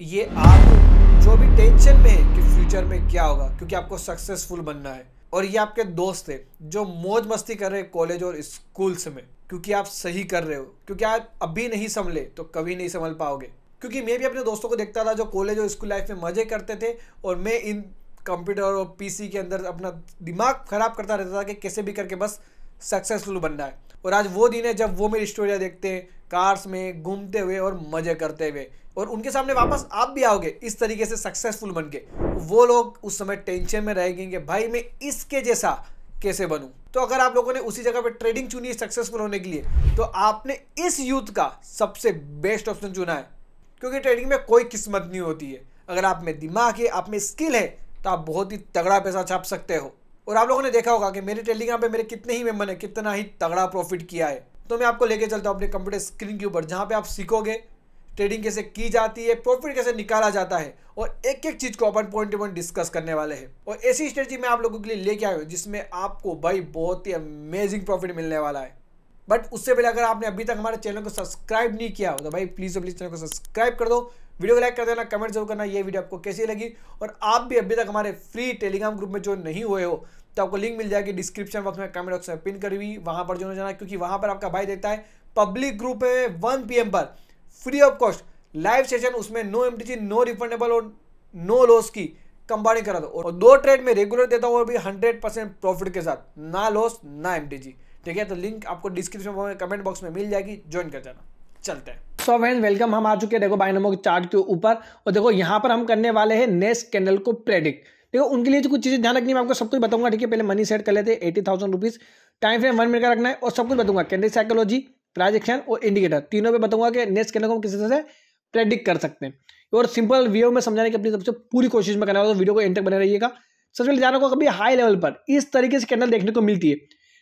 ये आप जो भी टेंशन में है कि फ्यूचर में क्या होगा क्योंकि आपको सक्सेसफुल बनना है और ये आपके दोस्त है जो मौज मस्ती कर रहे हैं कॉलेज और स्कूल्स में क्योंकि आप सही कर रहे हो क्योंकि आप अभी नहीं संभले तो कभी नहीं संभल पाओगे क्योंकि मैं भी अपने दोस्तों को देखता था जो कॉलेज और स्कूल लाइफ में मज़े करते थे और मैं इन कंप्यूटर और पीसी के अंदर अपना दिमाग ख़राब करता रहता था कि कैसे भी करके बस सक्सेसफुल बनना है और आज वो दिन है जब वो मेरी स्टोरियाँ देखते हैं कार्स में घूमते हुए और मज़े करते हुए और उनके सामने वापस आप भी आओगे इस तरीके से सक्सेसफुल बन के वो लोग उस समय टेंशन में रह कि भाई मैं इसके जैसा कैसे बनूं तो अगर आप लोगों ने उसी जगह पर ट्रेडिंग चुनी है सक्सेसफुल होने के लिए तो आपने इस यूथ का सबसे बेस्ट ऑप्शन चुना है क्योंकि ट्रेडिंग में कोई किस्मत नहीं होती है अगर आप में दिमाग है आप में स्किल है तो आप बहुत ही तगड़ा पैसा छाप सकते हो और आप लोगों ने देखा होगा कि मेरे यहाँ पे मेरे कितने ही मेम्बर ने कितना ही तगड़ा प्रॉफिट किया है तो मैं आपको लेके चलता हूँ अपने कंप्यूटर स्क्रीन के ऊपर जहाँ पे आप सीखोगे ट्रेडिंग कैसे की जाती है प्रॉफिट कैसे निकाला जाता है और एक एक चीज़ को अपन पॉइंट टू पॉइंट डिस्कस करने वाले हैं और ऐसी स्ट्रेटजी मैं आप लोगों के लिए लेके आया हूँ जिसमें आपको भाई बहुत ही अमेजिंग प्रॉफिट मिलने वाला है बट उससे पहले अगर आपने अभी तक हमारे चैनल को सब्सक्राइब नहीं किया हो तो भाई प्लीज़ प्लीज़ चैनल को सब्सक्राइब कर दो वीडियो को लाइक कर देना कमेंट जरूर करना ये वीडियो आपको कैसी लगी और आप भी अभी तक हमारे फ्री टेलीग्राम ग्रुप में जो नहीं हुए हो तो आपको लिंक मिल जाएगी डिस्क्रिप्शन बॉक्स में कमेंट बॉक्स में पिन करी हुई वहाँ पर जो जाना क्योंकि वहां पर आपका भाई देता है पब्लिक ग्रुप है वन पी पर free of cost live session उसमें नो एम नो रिफंडेबल और नो लॉस की कंबाइनिंग करा दो और दो ट्रेड में रेगुलर देता हूँ अभी हंड्रेड परसेंट प्रॉफिट के साथ ना लॉस ना एम ठीक है तो लिंक आपको डिस्क्रिप्शन में कमेंट बॉक्स में मिल जाएगी ज्वाइन कर जाना चलते हैं सो फ्रेंड वेलकम हम आ चुके हैं देखो बाइनमो के चार्ट के ऊपर और देखो यहाँ पर हम करने वाले हैं नेक्स्ट कैंडल को प्रेडिक्ट देखो उनके लिए जो तो कुछ चीज़ें ध्यान रखनी मैं आपको सब कुछ बताऊंगा ठीक है पहले मनी सेट कर लेते हैं eighty thousand rupees time frame one minute का रखना है और सब कुछ बताऊंगा कैंडल साइकोलॉजी प्राजेक्शन और इंडिकेटर तीनों पे बताऊंगा कि नेक्स्ट कैंडल को हम किस तरह से प्रेडिक्ट कर सकते हैं और सिंपल वे में समझाने की अपनी सबसे पूरी कोशिश में करना होगा तो वीडियो को एंड तक बने रहिएगा सबसे पहले जाना कभी हाई लेवल पर इस तरीके से कैंडल देखने को मिलती है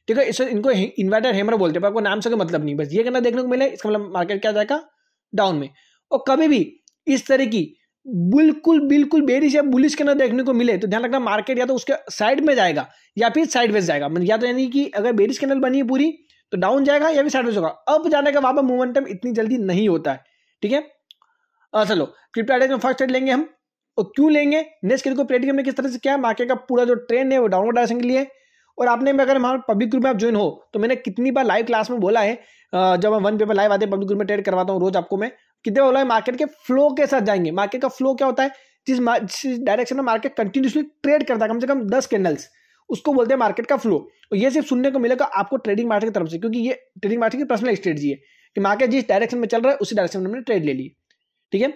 ठीक है इसे इनको इन्वर्टर हेमर बोलते हैं आपको नाम से कोई मतलब नहीं बस ये कैंडल देखने को मिले इसका मतलब मार्केट क्या जाएगा डाउन में और कभी भी इस तरह की बिल्कुल बिल्कुल बेरिश या बुलिश के देखने को मिले तो ध्यान रखना मार्केट या तो उसके साइड में जाएगा या फिर साइड जाएगा मतलब या तो यानी कि अगर बेरिश कैंडल बनी है पूरी तो डाउन जाएगा या भी साइडवेज होगा अप जाने का वहां पर मोमेंटम इतनी जल्दी नहीं होता है ठीक है चलो क्रिप्टो आइडेज में फर्स्ट ट्रेड लेंगे हम और तो क्यों लेंगे नेक्स्ट क्रिप्टो प्रेडिक हमने किस तरह से किया मार्केट का पूरा जो ट्रेंड है वो डाउनवर्ड डायरेक्शन के लिए और आपने अगर हमारे पब्लिक ग्रुप में आप ज्वाइन हो तो मैंने कितनी बार लाइव क्लास में बोला है जब हम वन पेपर लाइव आते हैं पब्लिक ग्रुप में ट्रेड करवाता हूँ रोज आपको मैं कितने बार बोला है मार्केट के फ्लो के साथ जाएंगे मार्केट का फ्लो क्या होता है जिस डायरेक्शन में मार्केट कंटिन्यूसली ट्रेड करता है कम से कम दस कैंडल्स उसको बोलते हैं मार्केट का फ्लो और ये सिर्फ सुनने को मिलेगा आपको ट्रेडिंग मार्केट की तरफ से क्योंकि ये ट्रेडिंग मार्केट की पर्सनल स्ट्रेटजी है कि मार्केट जिस डायरेक्शन में चल रहा है उसी डायरेक्शन में हमने ट्रेड ले ली ठीक है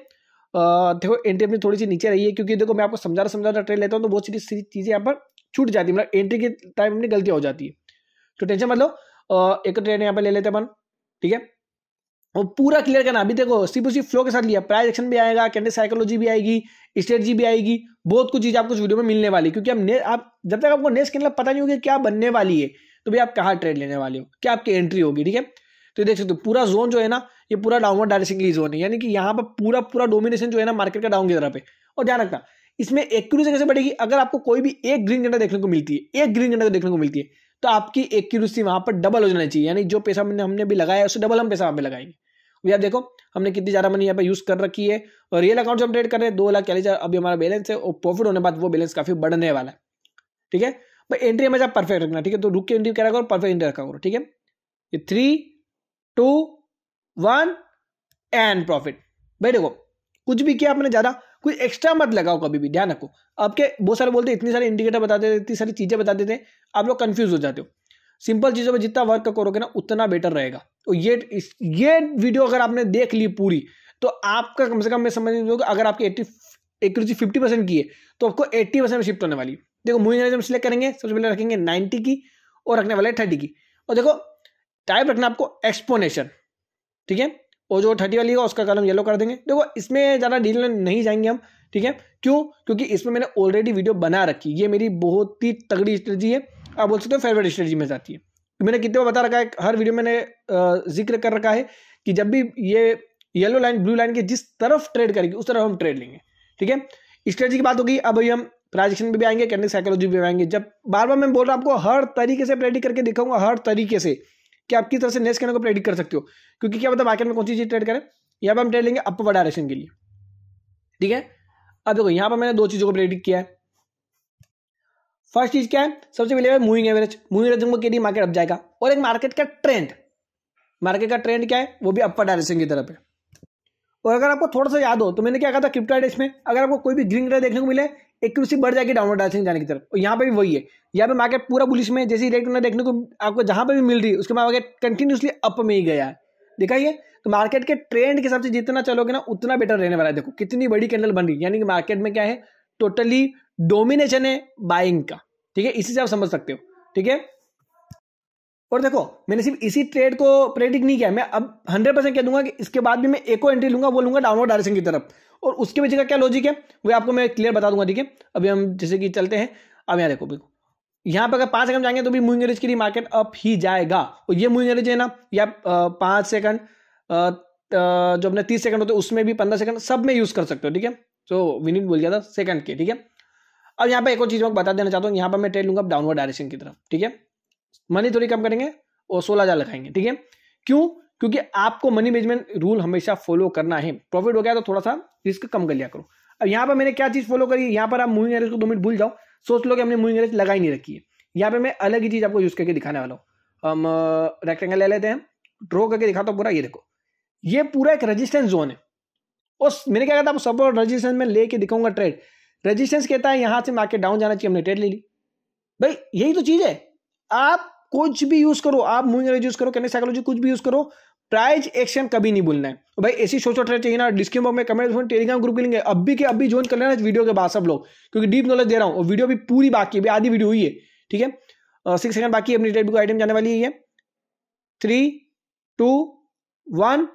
देखो एंट्री अपनी थोड़ी सी नीचे रही है क्योंकि देखो मैं आपको समझा रहा समझा रहा ट्रेड लेता हूँ तो बहुत सी चीज़ें यहाँ पर छूट जाती है मतलब एंट्री के टाइम अपनी गलती हो जाती है तो टेंशन मतलब एक ट्रेड यहाँ पर ले लेते अपन ठीक है वो पूरा क्लियर करना अभी देखो सिर्फ फ्लो के साथ लिया प्राइज एक्शन भी आएगा कैंडल साइकोलॉजी भी आएगी स्ट्रेटजी भी आएगी बहुत कुछ चीज़ आपको इस वीडियो में मिलने वाली क्योंकि आप ने आप जब तक आपको नेक्स्ट कैंडल पता नहीं होगा क्या बनने वाली है तो भाई आप कहाँ ट्रेड लेने वाले हो क्या आपकी एंट्री होगी ठीक है तो देख सकते हो पूरा जोन जो है ना ये पूरा डाउनवर्ड की जोन है यानी कि यहाँ पर पूरा पूरा डोमिनेशन जो है ना मार्केट का डाउन की तरफ है और ध्यान रखना इसमें एक्यूरेसी कैसे बढ़ेगी अगर आपको कोई भी एक ग्रीन कैंडल देखने को मिलती है एक ग्रीन कैंडल देखने को मिलती है तो आपकी एक्यूरेसी वहां पर डबल हो जाना चाहिए यानी जो पैसा हमने हमने भी लगाया उससे डबल हम पैसा वहां पर लगाएंगे भैया आप देखो हमने कितनी ज़्यादा मनी यहाँ पर यूज़ कर रखी है और रियल अकाउंट जो हम कर रहे हैं दो लाख चालीस हज़ार अभी हमारा बैलेंस है और प्रॉफिट होने बाद वो बैलेंस काफ़ी बढ़ने वाला है ठीक है भाई एंट्री हमेशा परफेक्ट रखना ठीक है तो रुक के एंट्री करा करो परफेक्ट एंट्री रखा करो ठीक है ये three two one and profit भाई देखो कुछ भी किया आपने ज़्यादा कोई एक्स्ट्रा मत लगाओ कभी भी ध्यान रखो आपके बहुत सारे बोलते हैं इतनी सारे इंडिकेटर बताते देते इतनी सारी चीज़ें बता देते हैं आप लोग कन्फ्यूज हो जाते हो सिंपल चीज़ों पर जितना वर्क करोगे ना उतना बेटर रहेगा तो ये इस, ये वीडियो अगर आपने देख ली पूरी तो आपका कम से कम मैं समझ लूँगा अगर आपकी एट्टी एक्यूरेसी फिफ्टी परसेंट की है तो आपको एट्टी परसेंट में शिफ्ट होने वाली देखो मूवी जनरेशन सिलेक्ट करेंगे सबसे पहले रखेंगे नाइन्टी की और रखने वाले थर्टी की और देखो टाइप रखना आपको एक्सपोनेशन ठीक है और जो थर्टी वाली होगा उसका कलम येलो कर देंगे देखो इसमें ज़्यादा डील नहीं जाएंगे हम ठीक है क्यों क्योंकि इसमें मैंने ऑलरेडी वीडियो बना रखी ये मेरी बहुत ही तगड़ी स्ट्रेटी है आप बोल सकते हो फेवरेट स्ट्रेटी में जाती है मैंने कितने बार बता रखा है हर वीडियो मैंने जिक्र कर रखा है कि जब भी ये येलो लाइन ब्लू लाइन के जिस तरफ ट्रेड करेगी उस तरफ हम ट्रेड लेंगे ठीक है स्ट्रेटी की बात होगी अब हम प्राइजेक्शन भी आएंगे कैंडिल साइकोलॉजी भी आएंगे जब बार बार मैं बोल रहा हूँ आपको हर तरीके से प्रेडिक करके दिखाऊंगा हर तरीके से कि आप किस तरह से नेक्स्ट कैंडल को प्रेडिक्ट कर सकते हो क्योंकि क्या पता मार्केट में कौन सी चीज़ ट्रेड करें यहाँ पर हम ट्रेड लेंगे अपवर डायरेक्शन के लिए ठीक है अब देखो यहाँ पर मैंने दो चीज़ों को प्रेडिक्ट किया है फर्स्ट चीज़ क्या है सबसे पहले मूविंग एवरेज मूविंग एवरेज के लिए मार्केट अप जाएगा और एक मार्केट का ट्रेंड मार्केट का ट्रेंड क्या है वो भी अपर डायरेक्शन की तरफ है और अगर आपको थोड़ा सा याद हो तो मैंने क्या कहा था क्रिप्टो डेस में अगर आपको कोई भी ग्रीन कलर देखने को मिले एक तो बढ़ जाएगी डाउनवर्ड डायरेक्शन जाने की तरफ और यहाँ पर भी वही है यहाँ पे मार्केट पूरा बुलिश में जैसे रेट उन्हें देखने को आपको जहाँ पे भी मिल रही है उसके बाद मार्केट कंटिन्यूसली अप में ही गया है देखा ये तो मार्केट के ट्रेंड के हिसाब से जितना चलोगे ना उतना बेटर रहने वाला है देखो कितनी बड़ी कैंडल बन रही है यानी कि मार्केट में क्या है टोटली डोमिनेशन है बाइंग का ठीक है इसी से आप समझ सकते हो ठीक है और देखो मैंने सिर्फ इसी ट्रेड को प्रेडिक्ट नहीं किया मैं अब हंड्रेड परसेंट कह दूंगा कि इसके बाद भी मैं एक और एंट्री लूंगा वो लूंगा डाउनवर्ड डायरेक्शन की तरफ और उसके पीछे का क्या लॉजिक है वो आपको मैं क्लियर बता दूंगा ठीक है अभी हम जैसे कि चलते हैं अब यहाँ देखो बिल्कुल यहाँ पर अगर पाँच सेकंड जाएंगे तो भी मूविंग एवरेज के लिए मार्केट अप ही जाएगा और ये मूविंग एवरेज है ना या पाँच सेकंड जो अपने तीस सेकंड होते हैं उसमें भी पंद्रह सेकंड सब में यूज़ कर सकते हो ठीक है सो विनिट बोल गया था सेकंड के ठीक है अब यहाँ पर एक और चीज़ मैं बता देना चाहता हूँ यहाँ पर मैं ट्रेड लूंगा डाउनवर्ड डायरेक्शन की तरफ ठीक है मनी थोड़ी कम करेंगे और सोलह हज़ार लगाएंगे ठीक है क्यों क्योंकि आपको मनी मैनेजमेंट रूल हमेशा फॉलो करना है प्रॉफिट हो गया तो थोड़ा सा रिस्क कम कर लिया करो अब यहाँ पर मैंने क्या चीज़ फॉलो करी यहाँ पर आप मूविंग एवरेज को दो मिनट भूल जाओ सोच लो कि हमने मूविंग एवरेज लगा ही नहीं रखी है यहाँ पे मैं अलग ही चीज़ आपको यूज़ करके दिखाने वाला हूँ हम रेक्टेंगल ले लेते हैं ड्रॉ करके दिखाता हूँ पूरा ये देखो ये पूरा एक रजिस्टेंस जोन है और मैंने क्या कहा था सब रजिस्टेंस में लेके दिखाऊंगा ट्रेड रजिस्टेंस कहता है यहाँ से मार्केट डाउन जाना चाहिए हमने ट्रेड ले ली भाई यही तो चीज़ है आप कुछ भी यूज़ करो आप मूविंग एवरेज यूज़ करो कैनिक साइकोलॉजी कुछ भी यूज़ करो प्राइज एक्शन कभी नहीं भूलना है तो भाई ऐसी सोचो ट्रेड चाहिए ना डिस्क्रिप में कमेंट में टेलीग्राम ग्रुप के लिंक है अभी के अभी ज्वाइन कर लेना इस वीडियो के बाद सब लोग क्योंकि डीप नॉलेज दे रहा हूँ वीडियो भी पूरी बाकी है अभी आधी वीडियो हुई है ठीक है सिक्स सेकंड बाकी अपनी को आइटम जाने वाली है थ्री टू वन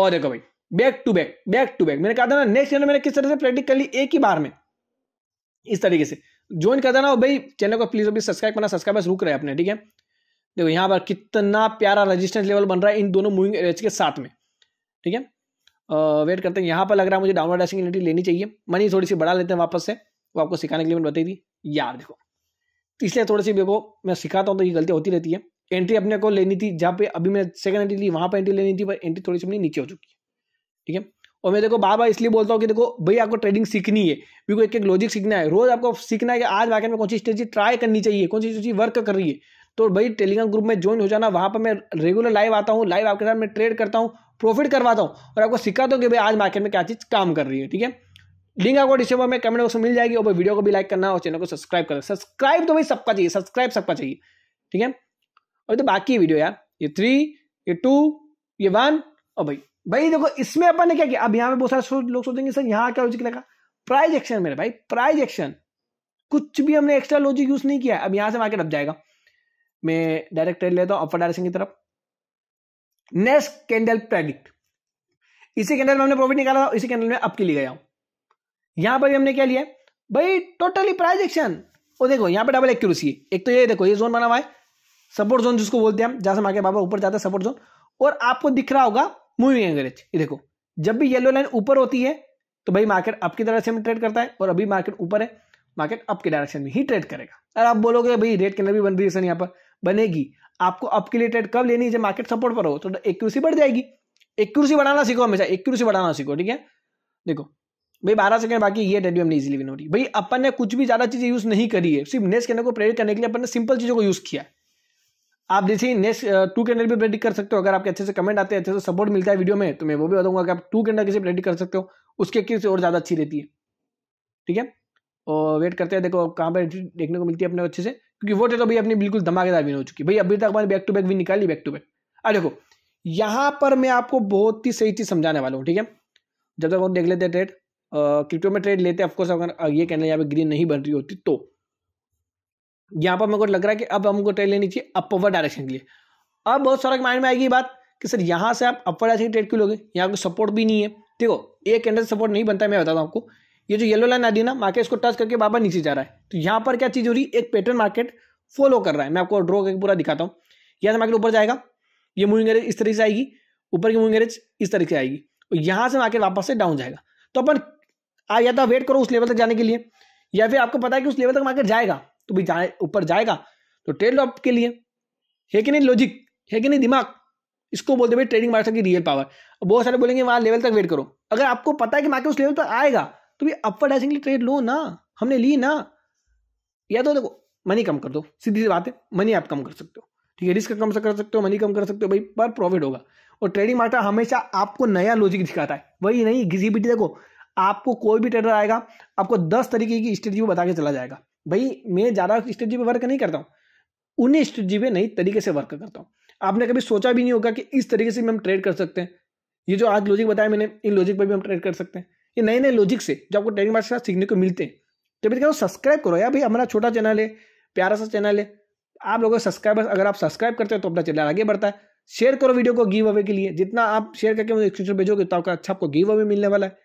और देखो भाई back to back back to back मैंने कहा था ना नेक्स्ट चैनल मैंने किस तरह से कर ली एक ही बार में इस तरीके से ज्वाइन कर देना भाई चैनल को प्लीज अभी सब्सक्राइब करना सब्सक्राइबर्स रुक रहे अपने ठीक है देखो यहाँ पर कितना प्यारा रजिस्टेंस लेवल बन रहा है इन दोनों मूविंग एवरेज के साथ में ठीक है वेट करते हैं यहाँ पर लग रहा है मुझे डाउनलोड डैशिंग एंटिटी लेनी चाहिए मनी थोड़ी सी बढ़ा लेते हैं वापस से वो आपको सिखाने के लिए मैंने बताई थी यार देखो तो इसलिए थोड़ी सी देखो मैं सिखाता हूँ तो ये गलती होती रहती है एंट्री अपने को लेनी थी जहाँ पे अभी मैं सेकंड एंट्री ली वहाँ पर एंट्री लेनी थी पर एंट्री थोड़ी सी अपनी नीचे हो चुकी है ठीक है और मैं देखो बार बार इसलिए बोलता हूँ कि देखो भाई आपको ट्रेडिंग सीखनी है बिल्कुल एक एक लॉजिक सीखना है रोज आपको सीखना है कि आज मार्केट में कौन सी स्ट्रेटी ट्राई करनी चाहिए कौन सी स्ट्रेटी वर्क कर रही है तो भाई टेलीग्राम ग्रुप में ज्वाइन हो जाना वहाँ पर मैं रेगुलर लाइव आता हूँ लाइव आपके साथ मैं ट्रेड करता हूँ प्रॉफिट करवाता हूँ और आपको सिखाता हूँ कि भाई आज मार्केट में क्या चीज़ काम कर रही है ठीक है लिंक आपको डिस्क्रिप्शन में कमेंट बॉक्स में मिल जाएगी और वीडियो को भी लाइक करना और चैनल को सब्सक्राइब करना सब्सक्राइब तो भाई सबका चाहिए सब्सक्राइब सबका चाहिए ठीक है और तो बाकी वीडियो यार ये थ्री ये टू ये वन और भाई भाई देखो इसमें अपन ने क्या किया अब यहाँ पे बहुत सारे लोग सोचेंगे सर यहाँ क्या लॉजिक लगा प्राइज एक्शन मेरे भाई प्राइज एक्शन कुछ भी हमने एक्स्ट्रा लॉजिक यूज नहीं किया अब यहाँ से मार्केट अब जाएगा मैं डायरेक्ट ट्रेड लेता हूं अपर डायरेक्शन की तरफ नेक्स्ट कैंडल प्रेडिक्ट इसी कैंडल में हमने प्रॉफिट निकाला था इसी कैंडल में अप के लिए गया यहां पर भी हमने क्या लिया भाई टोटली प्राइजेक्शन एक्शन देखो यहां पर डबल एक्यूरेसी है एक तो ये देखो ये जोन बना हुआ है सपोर्ट जोन जिसको बोलते हैं हम जहां से मार्केट बाबा ऊपर जाता है सपोर्ट जोन और आपको दिख रहा होगा मूविंग एवरेज ये देखो जब भी येलो लाइन ऊपर होती है तो भाई मार्केट अप की डायरेक्शन में ट्रेड करता है और अभी मार्केट ऊपर है मार्केट अप के डायरेक्शन में ही ट्रेड करेगा अगर आप बोलोगे भाई रेड कैंडल भी बन रही है सर यहाँ पर बनेगी आपको अप के लिए ट्रेड कब लेनी है जब मार्केट सपोर्ट पर हो तो एक्यूरेसी बढ़ जाएगी एक्यूरेसी बढ़ाना सीखो हमेशा एक्यूरेसी बढ़ाना सीखो ठीक है देखो भाई बारह सेकंड बाकी ये डेड हमने इजीली विन हो रही भाई अपन ने कुछ भी ज़्यादा चीज़ें यूज़ नहीं करी है सिर्फ नेक्स्ट कैंडल को प्रेडिक्ट करने के लिए अपन ने सिंपल चीज़ों को यूज़ किया आप जैसे नेक्स्ट टू कैंडल भी प्रेडिक्ट कर सकते हो अगर आपके अच्छे से कमेंट आते हैं अच्छे से सपोर्ट मिलता है वीडियो में तो मैं वो भी बताऊंगा कि आप टू कैंडल कैसे प्रेडिक्ट कर सकते हो उसके किस और ज़्यादा अच्छी रहती है ठीक है और वेट करते हैं देखो कहाँ पर देखने को मिलती है अपने अच्छे से क्योंकि वो टेस्ट भाई अपनी बिल्कुल धमाकेदार विन हो चुकी भाई अभी तक हमारे बैक टू बैक विन निकाली बैक टू बैक अरे देखो यहाँ पर मैं आपको बहुत ही सही चीज़ समझाने वाला हूँ ठीक है जब तक हम देख लेते हैं ट्रेड क्रिप्टो में ट्रेड लेते हैं ऑफकोर्स अगर ये कहना यहाँ पे ग्रीन नहीं बन रही होती तो यहाँ पर मेरे को लग रहा है कि अब हमको ट्रेड लेनी चाहिए अपवर डायरेक्शन के लिए अब बहुत सारा माइंड में आएगी बात कि सर यहाँ से आप अपवर डायरेक्शन ट्रेड क्यों लोगे यहाँ कोई सपोर्ट भी नहीं है देखो एक कैंडल सपोर्ट नहीं बनता है मैं बताता हूँ आपको ये जो येलो लाइन आ रही है ना मार्केट इसको टच करके बाबा नीचे जा रहा है तो यहाँ पर क्या चीज़ हो रही है एक पैटर्न मार्केट फॉलो कर रहा है मैं आपको ड्रॉ करके पूरा दिखाता हूँ यहाँ से मार्केट ऊपर जाएगा ये मूविंग एरेज इस तरीके से आएगी ऊपर की मूविंग एरेज इस तरीके से आएगी और यहाँ से मार्केट वापस से डाउन जाएगा तो अपन आ या तो वेट करो उस लेवल तक जाने के लिए या फिर आपको पता है कि उस लेवल तक मार्केट जाएगा तो भी जाए ऊपर जाएगा तो ट्रेड लॉप के लिए है कि नहीं लॉजिक है कि नहीं दिमाग इसको बोलते भाई ट्रेडिंग मार्केट की रियल पावर बहुत सारे बोलेंगे वहाँ लेवल तक वेट करो अगर आपको पता है कि मार्केट उस लेवल तक आएगा तो भी अपवर ट्रेड लो ना हमने ली ना या तो देखो मनी कम कर दो सीधी सी बात है मनी आप कम कर सकते हो ठीक है रिस्क कम से कर सकते हो मनी कम कर सकते हो भाई पर प्रॉफिट होगा और ट्रेडिंग मार्केट हमेशा आपको नया लॉजिक दिखाता है वही नहीं किसी भी देखो आपको कोई भी ट्रेडर आएगा आपको दस तरीके की स्ट्रेटजी बता के चला जाएगा भाई मैं ज़्यादा स्ट्रेटजी पे वर्क नहीं करता हूँ उन्हीं स्ट्रेटजी पे नई तरीके से वर्क करता हूँ आपने कभी सोचा भी नहीं होगा कि इस तरीके से भी हम ट्रेड कर सकते हैं ये जो आज लॉजिक बताया मैंने इन लॉजिक पर भी हम ट्रेड कर सकते हैं ये नए नए लॉजिक से जो आपको ट्रेडिंग मार्केट सीखने को मिलते हैं तो भी कह सब्सक्राइब करो यार भाई हमारा छोटा चैनल है प्यारा सा चैनल है आप लोगों सब्सक्राइबर अगर आप सब्सक्राइब करते हो तो अपना चैनल आगे बढ़ता है शेयर करो वीडियो को गिव अवे के लिए जितना आप शेयर करके मुझे स्क्रीनशॉट भेजोगे तो आपका अच्छा आपको गिव अवे मिलने वाला है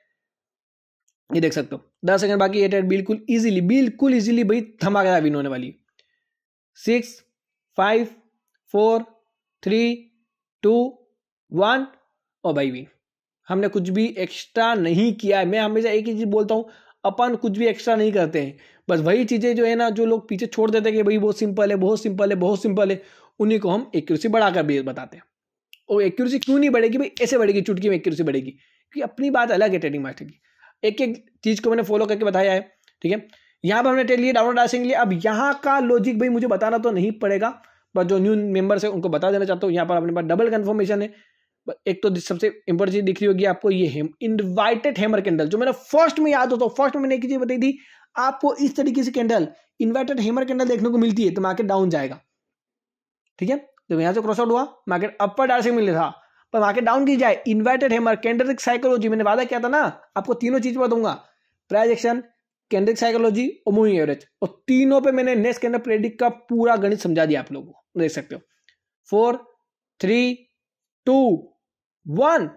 ये देख सकते हो दस सेकंड बाकी ये ट्रेड बिल्कुल इजीली बिल्कुल इजीली भाई गया विन होने वाली six five four three two one और भाई विन हमने कुछ भी एक्स्ट्रा नहीं किया है मैं हमेशा एक ही चीज़ बोलता हूँ अपन कुछ भी एक्स्ट्रा नहीं करते हैं बस वही चीज़ें जो है ना जो लोग पीछे छोड़ देते हैं कि भाई बहुत सिंपल है बहुत सिंपल है बहुत सिंपल है उन्हीं को हम एक्यूरेसी बढ़ाकर भी बताते हैं और एक्यूरेसी क्यों नहीं बढ़ेगी भाई ऐसे बढ़ेगी चुटकी में एक्यूरेसी बढ़ेगी क्योंकि अपनी बात अलग है ट्रेडिंग मास्टर की एक एक चीज़ को मैंने फॉलो करके बताया है ठीक है यहाँ पर हमने ट्रेड लिया डाउनलोड डासिंग लिया अब यहाँ का लॉजिक भाई मुझे बताना तो नहीं पड़ेगा बस जो न्यू मेंबर्स है उनको बता देना चाहता हूँ यहाँ पर अपने पास डबल कन्फर्मेशन है एक तो सबसे इंपॉर्टेंट चीज दिख रही होगी आपको ये हेम इनवाइटेड हेमर कैंडल जो मेरा फर्स्ट में याद होता तो फर्स्ट में मैंने एक चीज बताई थी आपको इस तरीके से कैंडल इन्वर्टेड हेमर कैंडल देखने को मिलती है तो मार्केट डाउन जाएगा ठीक है जब यहाँ से क्रॉस आउट हुआ मार्केट अपर से मिल रहा था पर मार्केट डाउन की जाए इन्वर्टेड हेमर कैंडल साइकोलॉजी मैंने वादा किया था ना आपको तीनों चीज पर दूंगा प्राइज एक्शन कैंडलिक साइकोलॉजी और मूविंग एवरेज और तीनों पे मैंने नेक्स्ट कैंडल प्रेडिक का पूरा गणित समझा दिया आप लोगों को देख सकते हो फोर थ्री टू वन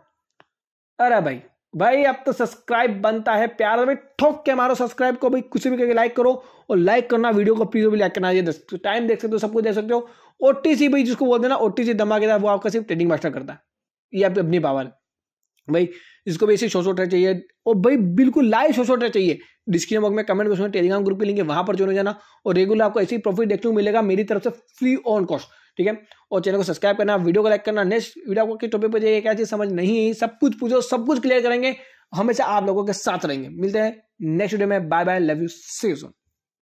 अरे भाई भाई अब तो सब्सक्राइब बनता है प्यार भाई ठोक के मारो सब्सक्राइब को भाई कुछ भी करके लाइक करो और लाइक करना वीडियो को प्लीज भी लाइक करना ये टाइम तो देख सकते हो सब कुछ देख सकते हो ओ भाई जिसको बोल देना ओ टी सी धमाकेदार वो आपका सिर्फ ट्रेडिंग मास्टर करता है ये अपनी पावर भाई जिसको भी ऐसे शो शोटर चाहिए और भाई बिल्कुल लाइव शो शोटर चाहिए डिस्क्रिप्शन बॉक्स में कमेंट बॉक्स में टेलीग्राम ग्रुप के लिंक है वहां पर जो जाना और रेगुलर आपको ऐसे ही प्रॉफिट देखने को मिलेगा मेरी तरफ से फ्री ऑन कॉस्ट ठीक है और चैनल को सब्सक्राइब करना वीडियो को लाइक करना नेक्स्ट वीडियो के टॉपिक पर जाइए क्या चीज़ समझ नहीं आई सब कुछ पूछो सब कुछ क्लियर करेंगे हमेशा आप लोगों के साथ रहेंगे मिलते हैं नेक्स्ट वीडियो में bye bye love you see Son